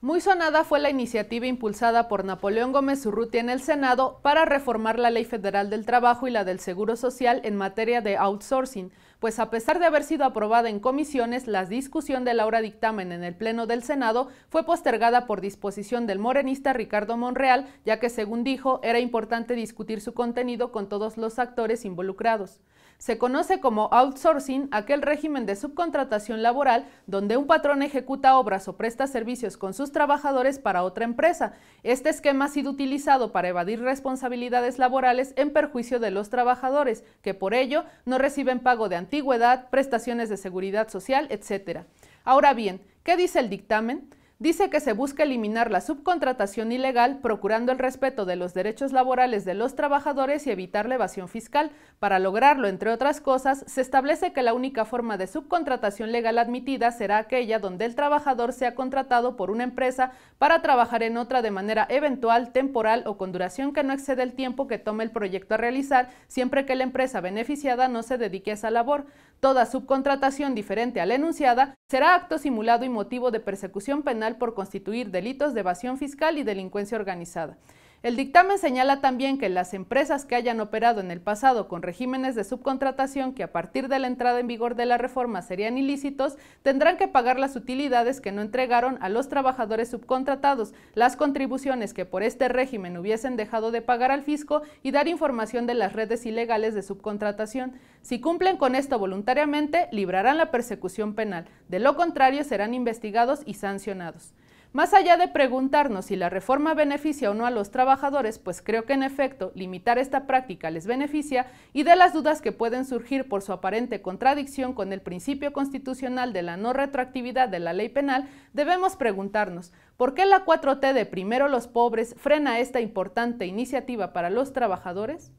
Muy sonada fue la iniciativa impulsada por Napoleón Gómez Urrutia en el Senado para reformar la Ley Federal del Trabajo y la del Seguro Social en materia de outsourcing, pues a pesar de haber sido aprobada en comisiones, la discusión de la dictamen en el Pleno del Senado fue postergada por disposición del morenista Ricardo Monreal, ya que según dijo, era importante discutir su contenido con todos los actores involucrados. Se conoce como outsourcing aquel régimen de subcontratación laboral donde un patrón ejecuta obras o presta servicios con sus trabajadores para otra empresa. Este esquema ha sido utilizado para evadir responsabilidades laborales en perjuicio de los trabajadores, que por ello no reciben pago de antigüedad, prestaciones de seguridad social, etc. Ahora bien, ¿qué dice el dictamen? dice que se busca eliminar la subcontratación ilegal, procurando el respeto de los derechos laborales de los trabajadores y evitar la evasión fiscal. Para lograrlo, entre otras cosas, se establece que la única forma de subcontratación legal admitida será aquella donde el trabajador sea contratado por una empresa para trabajar en otra de manera eventual, temporal o con duración que no excede el tiempo que tome el proyecto a realizar, siempre que la empresa beneficiada no se dedique a esa labor. Toda subcontratación diferente a la enunciada será acto simulado y motivo de persecución penal por constituir delitos de evasión fiscal y delincuencia organizada. El dictamen señala también que las empresas que hayan operado en el pasado con regímenes de subcontratación que a partir de la entrada en vigor de la reforma serían ilícitos, tendrán que pagar las utilidades que no entregaron a los trabajadores subcontratados, las contribuciones que por este régimen hubiesen dejado de pagar al fisco y dar información de las redes ilegales de subcontratación. Si cumplen con esto voluntariamente, librarán la persecución penal, de lo contrario serán investigados y sancionados. Más allá de preguntarnos si la reforma beneficia o no a los trabajadores, pues creo que en efecto limitar esta práctica les beneficia y de las dudas que pueden surgir por su aparente contradicción con el principio constitucional de la no retroactividad de la ley penal, debemos preguntarnos, ¿por qué la 4T de primero los pobres frena esta importante iniciativa para los trabajadores?